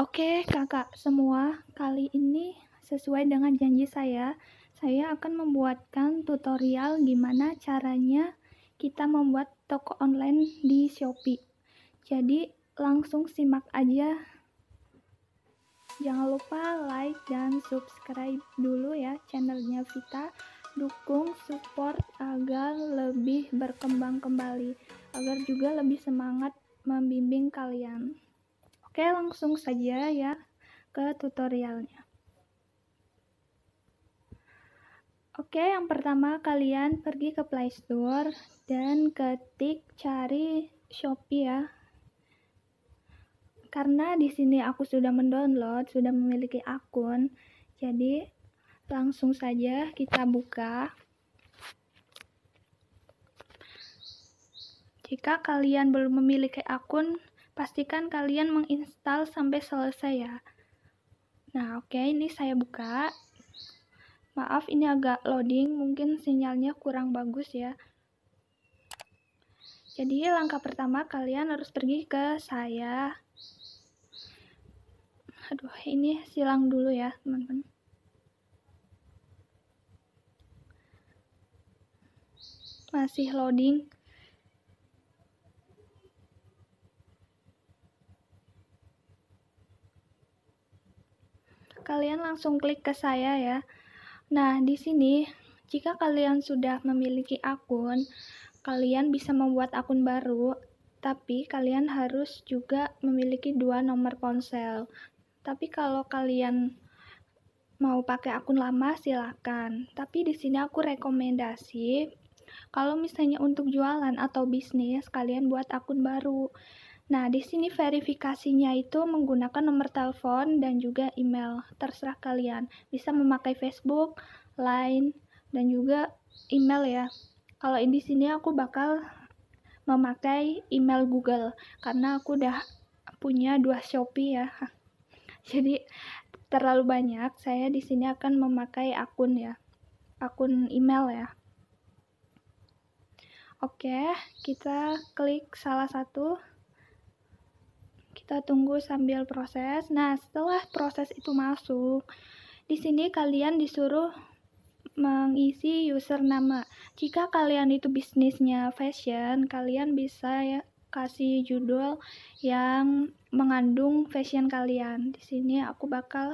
Oke, kakak semua, kali ini sesuai dengan janji saya, saya akan membuatkan tutorial gimana caranya kita membuat toko online di Shopee. Jadi, langsung simak aja. Jangan lupa like dan subscribe dulu ya channelnya Vita. Dukung, support agar lebih berkembang kembali, agar juga lebih semangat membimbing kalian. Oke, langsung saja ya ke tutorialnya. Oke, yang pertama kalian pergi ke Play Store dan ketik cari Shopee ya. Karena di sini aku sudah mendownload, sudah memiliki akun, jadi langsung saja kita buka. Jika kalian belum memiliki akun, Pastikan kalian menginstal sampai selesai ya. Nah, oke, okay, ini saya buka. Maaf, ini agak loading, mungkin sinyalnya kurang bagus ya. Jadi, langkah pertama kalian harus pergi ke saya. Aduh, ini silang dulu ya, teman-teman. Masih loading. kalian langsung klik ke saya ya. Nah, di sini jika kalian sudah memiliki akun, kalian bisa membuat akun baru, tapi kalian harus juga memiliki dua nomor ponsel. Tapi kalau kalian mau pakai akun lama silahkan. Tapi di sini aku rekomendasi kalau misalnya untuk jualan atau bisnis kalian buat akun baru. Nah, di sini verifikasinya itu menggunakan nomor telepon dan juga email. Terserah kalian. Bisa memakai Facebook, Line, dan juga email ya. Kalau di sini aku bakal memakai email Google karena aku udah punya dua Shopee ya. Jadi terlalu banyak, saya di sini akan memakai akun ya. Akun email ya. Oke, kita klik salah satu kita tunggu sambil proses. Nah, setelah proses itu masuk, di sini kalian disuruh mengisi username. Jika kalian itu bisnisnya fashion, kalian bisa ya kasih judul yang mengandung fashion kalian. Di sini aku bakal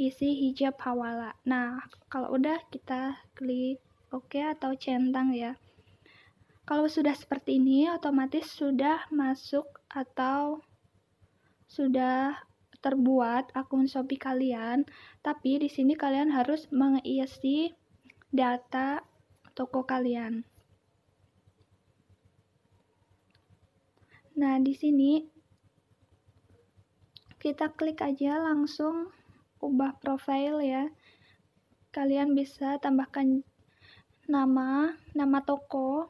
isi hijab hawala. Nah, kalau udah kita klik oke okay atau centang ya. Kalau sudah seperti ini, otomatis sudah masuk atau sudah terbuat akun Shopee kalian, tapi di sini kalian harus mengisi data toko kalian. Nah, di sini kita klik aja langsung ubah profil ya. Kalian bisa tambahkan nama, nama toko,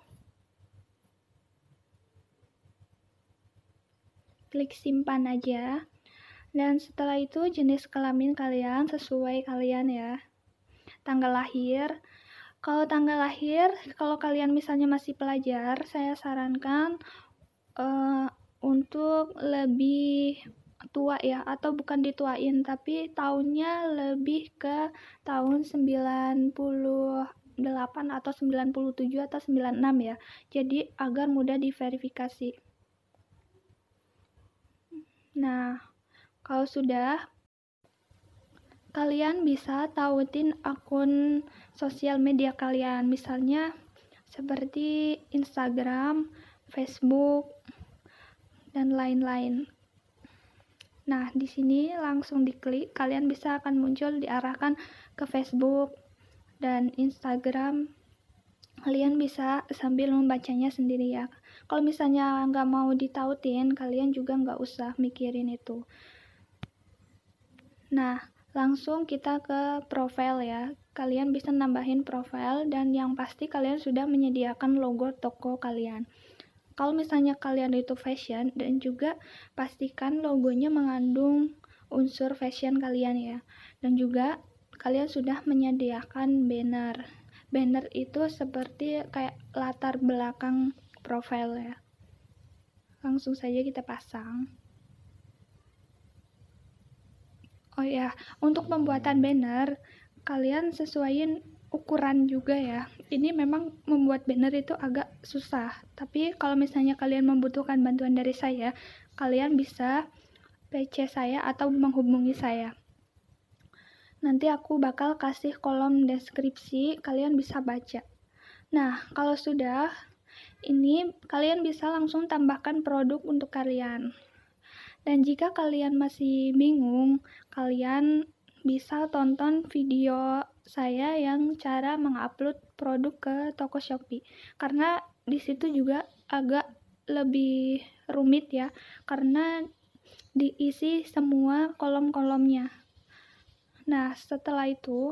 klik simpan aja. Dan setelah itu jenis kelamin kalian sesuai kalian ya. Tanggal lahir. Kalau tanggal lahir, kalau kalian misalnya masih pelajar, saya sarankan uh, untuk lebih tua ya atau bukan dituain tapi tahunnya lebih ke tahun 98 atau 97 atau 96 ya. Jadi agar mudah diverifikasi. Nah, kalau sudah, kalian bisa tautin akun sosial media kalian, misalnya seperti Instagram, Facebook, dan lain-lain. Nah, di sini langsung diklik, kalian bisa akan muncul diarahkan ke Facebook dan Instagram. Kalian bisa sambil membacanya sendiri ya kalau misalnya nggak mau ditautin kalian juga nggak usah mikirin itu nah langsung kita ke profil ya kalian bisa nambahin profil dan yang pasti kalian sudah menyediakan logo toko kalian kalau misalnya kalian itu fashion dan juga pastikan logonya mengandung unsur fashion kalian ya dan juga kalian sudah menyediakan banner banner itu seperti kayak latar belakang profile ya langsung saja kita pasang oh ya untuk pembuatan banner kalian sesuaiin ukuran juga ya ini memang membuat banner itu agak susah tapi kalau misalnya kalian membutuhkan bantuan dari saya kalian bisa PC saya atau menghubungi saya nanti aku bakal kasih kolom deskripsi kalian bisa baca nah kalau sudah ini kalian bisa langsung tambahkan produk untuk kalian. Dan jika kalian masih bingung, kalian bisa tonton video saya yang cara mengupload produk ke toko Shopee. Karena di situ juga agak lebih rumit ya, karena diisi semua kolom-kolomnya. Nah, setelah itu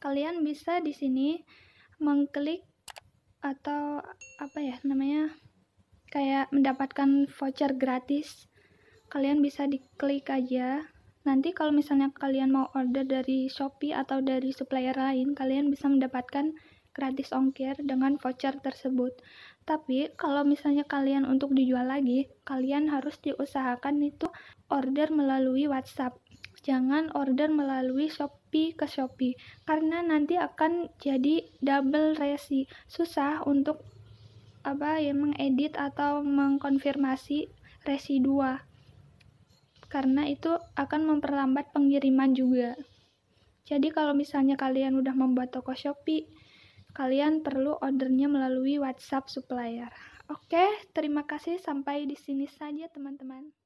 kalian bisa di sini mengklik atau apa ya namanya kayak mendapatkan voucher gratis kalian bisa diklik aja nanti kalau misalnya kalian mau order dari Shopee atau dari supplier lain kalian bisa mendapatkan gratis ongkir dengan voucher tersebut tapi kalau misalnya kalian untuk dijual lagi kalian harus diusahakan itu order melalui WhatsApp jangan order melalui Shopee Shopee ke Shopee karena nanti akan jadi double resi susah untuk apa ya mengedit atau mengkonfirmasi resi dua karena itu akan memperlambat pengiriman juga jadi kalau misalnya kalian udah membuat toko Shopee kalian perlu ordernya melalui WhatsApp supplier. Oke, terima kasih sampai di sini saja teman-teman.